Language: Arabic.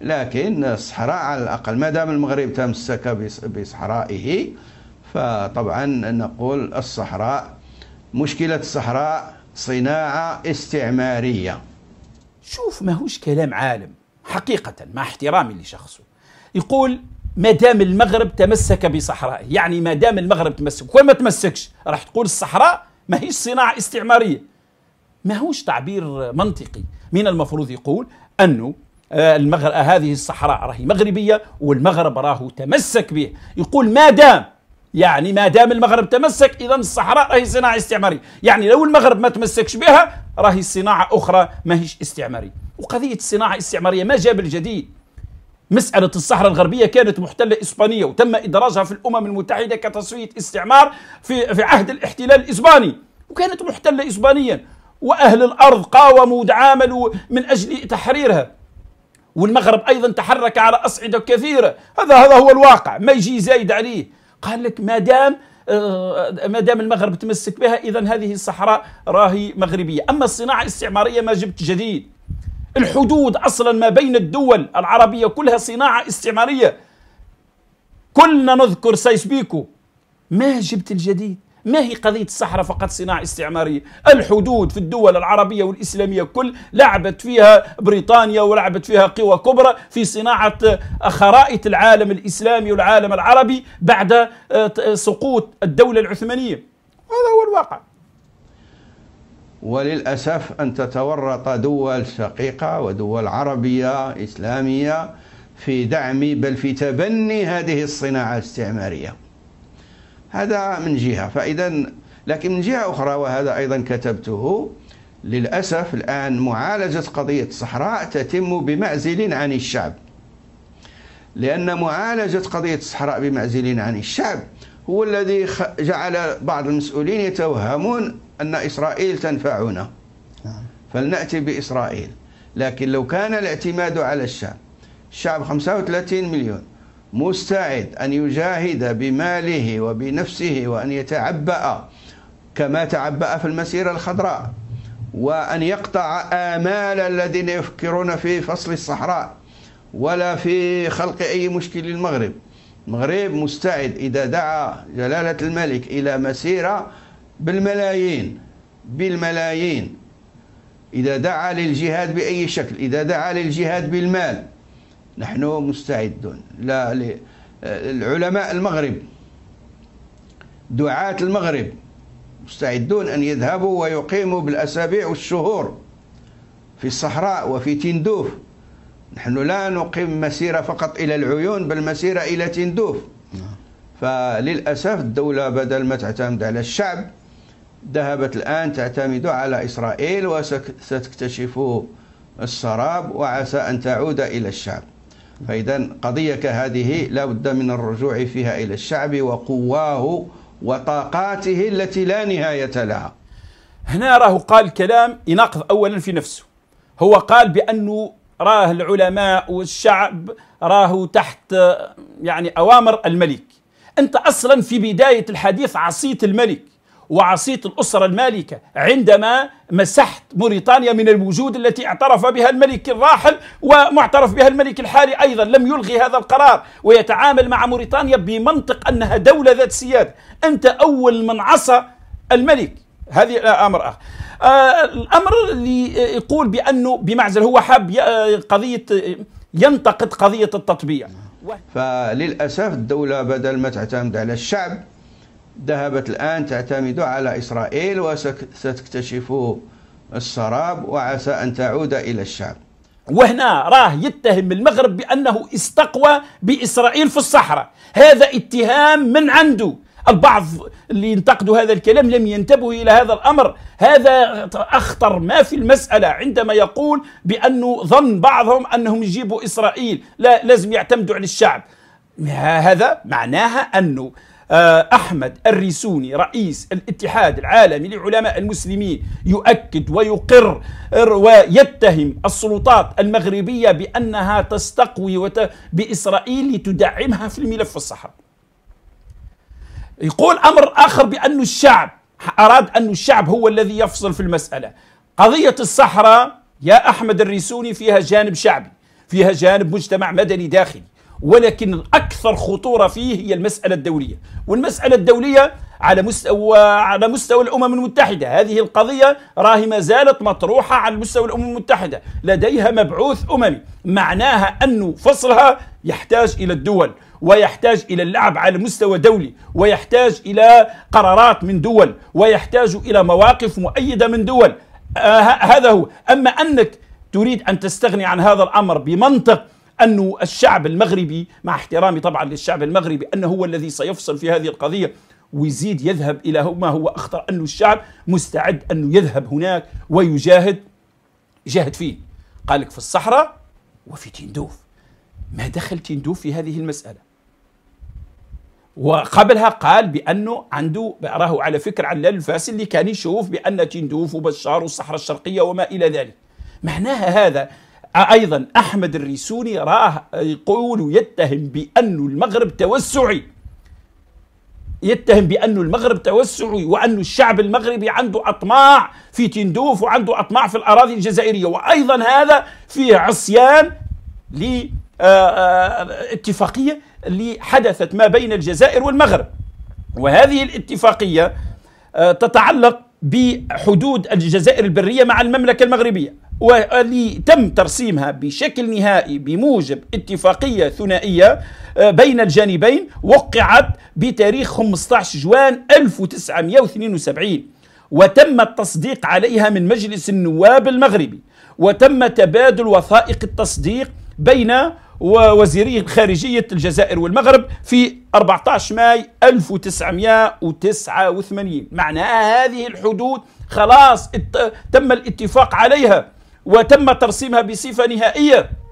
لكن الصحراء على الأقل ما دام المغرب تمسك بصحرائه فطبعا نقول الصحراء مشكلة الصحراء صناعة استعمارية شوف ماهوش كلام عالم حقيقة مع احترامي لشخصه يقول ما دام المغرب تمسك بصحرائه يعني ما دام المغرب تمسك وما تمسكش راح تقول الصحراء ما هيش صناعة استعمارية ما هوش تعبير منطقي من المفروض يقول أنه المغرب آه، هذه الصحراء راهي مغربية والمغرب راهو تمسك به يقول ما دام يعني ما دام المغرب تمسك اذا الصحراء راهي صناعه استعماريه، يعني لو المغرب ما تمسكش بها راهي صناعه اخرى ماهيش استعماريه، وقضيه الصناعه الاستعماريه ما جاب الجديد. مسألة الصحراء الغربية كانت محتلة إسبانية وتم إدراجها في الأمم المتحدة كتصفية استعمار في في عهد الاحتلال الإسباني وكانت محتلة إسبانيا وأهل الأرض قاوموا ودعاملوا من أجل تحريرها والمغرب أيضا تحرك على أصعدة كثيرة هذا هذا هو الواقع ما يجي زايد عليه قال لك ما دام آه، ما دام المغرب تمسك بها اذا هذه الصحراء راهي مغربيه، اما الصناعه الاستعماريه ما جبت جديد. الحدود اصلا ما بين الدول العربيه كلها صناعه استعماريه. كلنا نذكر سايس بيكو ما جبت الجديد. ما هي قضية الصحراء فقط صناعة استعمارية الحدود في الدول العربية والإسلامية كل لعبت فيها بريطانيا ولعبت فيها قوى كبرى في صناعة آه، خرائط العالم الإسلامي والعالم العربي بعد آه، آه، سقوط الدولة العثمانية هذا هو الواقع وللأسف أن تتورط دول شقيقة ودول عربية إسلامية في دعم بل في تبني هذه الصناعة الاستعمارية هذا من جهة فإذا لكن من جهة أخرى وهذا أيضا كتبته للأسف الآن معالجة قضية الصحراء تتم بمعزل عن الشعب لأن معالجة قضية الصحراء بمعزل عن الشعب هو الذي جعل بعض المسؤولين يتوهمون أن إسرائيل تنفعنا نعم. فلنأتي بإسرائيل لكن لو كان الاعتماد على الشعب الشعب 35 مليون مستعد أن يجاهد بماله وبنفسه وأن يتعبأ كما تعبأ في المسيرة الخضراء وأن يقطع آمال الذين يفكرون في فصل الصحراء ولا في خلق أي مشكل للمغرب المغرب مستعد إذا دعا جلالة الملك إلى مسيرة بالملايين بالملايين إذا دعا للجهاد بأي شكل إذا دعا للجهاد بالمال نحن مستعدون لا العلماء المغرب دعاة المغرب مستعدون أن يذهبوا ويقيموا بالأسابيع والشهور في الصحراء وفي تندوف نحن لا نقيم مسيرة فقط إلى العيون بل مسيرة إلى تندوف نعم. فللأسف الدولة بدل ما تعتمد على الشعب ذهبت الآن تعتمد على إسرائيل وستكتشف السراب وعسى أن تعود إلى الشعب فإذا قضية كهذه لا بد من الرجوع فيها إلى الشعب وقواه وطاقاته التي لا نهاية لها هنا راه قال كلام يناقض أولا في نفسه هو قال بأنه راه العلماء والشعب راه تحت يعني أوامر الملك أنت أصلا في بداية الحديث عصيت الملك وعصيت الأسرة المالكة عندما مسحت موريتانيا من الوجود التي اعترف بها الملك الراحل ومعترف بها الملك الحالي أيضا لم يلغي هذا القرار ويتعامل مع موريتانيا بمنطق أنها دولة ذات سيادة أنت أول من عصى الملك هذه أمر آخر آه، الأمر اللي يقول بأنه بمعزل هو حاب آه، قضية ينتقد قضية التطبيع فللأسف الدولة بدل ما تعتمد على الشعب ذهبت الآن تعتمد على إسرائيل وستكتشف السراب وعسى أن تعود إلى الشعب وهنا راه يتهم المغرب بأنه استقوى بإسرائيل في الصحراء هذا اتهام من عنده البعض اللي ينتقدوا هذا الكلام لم ينتبهوا إلى هذا الأمر هذا أخطر ما في المسألة عندما يقول بأنه ظن بعضهم أنهم يجيبوا إسرائيل لا لازم يعتمدوا على الشعب هذا معناها أنه آه، أحمد الريسوني رئيس الاتحاد العالمي لعلماء المسلمين يؤكد ويقر ويتهم السلطات المغربية بأنها تستقوي وت... بإسرائيل لتدعمها في الملف الصحفي يقول أمر آخر بأن الشعب أراد أن الشعب هو الذي يفصل في المسألة قضية الصحراء يا أحمد الريسوني فيها جانب شعبي فيها جانب مجتمع مدني داخلي ولكن أكثر خطورة فيه هي المسألة الدولية والمسألة الدولية على مستوى على مستوى الامم المتحده، هذه القضيه راهي ما زالت مطروحه على مستوى الامم المتحده، لديها مبعوث اممي، معناها انه فصلها يحتاج الى الدول، ويحتاج الى اللعب على مستوى دولي، ويحتاج الى قرارات من دول، ويحتاج الى مواقف مؤيده من دول، آه هذا هو، اما انك تريد ان تستغني عن هذا الامر بمنطق أن الشعب المغربي مع احترامي طبعا للشعب المغربي أنه هو الذي سيفصل في هذه القضية ويزيد يذهب إلى ما هو أخطر أن الشعب مستعد أن يذهب هناك ويجاهد جاهد فيه قالك في الصحراء وفي تندوف ما دخل تندوف في هذه المسألة وقبلها قال بانه عنده راه على فكر علال الفاسل اللي كان يشوف بان تندوف وبشار والصحراء الشرقيه وما الى ذلك معناها هذا أيضا أحمد الريسوني راه يقول يتهم بانه المغرب توسعي يتهم بانه المغرب توسعي وانه الشعب المغربي عنده أطماع في تندوف وعنده أطماع في الأراضي الجزائرية وأيضا هذا فيه عصيان لاتفاقية آه، آه، اللي حدثت ما بين الجزائر والمغرب وهذه الاتفاقية آه، تتعلق بحدود الجزائر البرية مع المملكة المغربية واللي تم ترسيمها بشكل نهائي بموجب اتفاقية ثنائية آه، بين الجانبين وقعت بتاريخ 15 جوان 1972 وتم التصديق عليها من مجلس النواب المغربي وتم تبادل وثائق التصديق بين وزيري خارجية الجزائر والمغرب في 14 ماي 1989 معناها هذه الحدود خلاص تم الاتفاق عليها وتم ترسيمها بصفة نهائية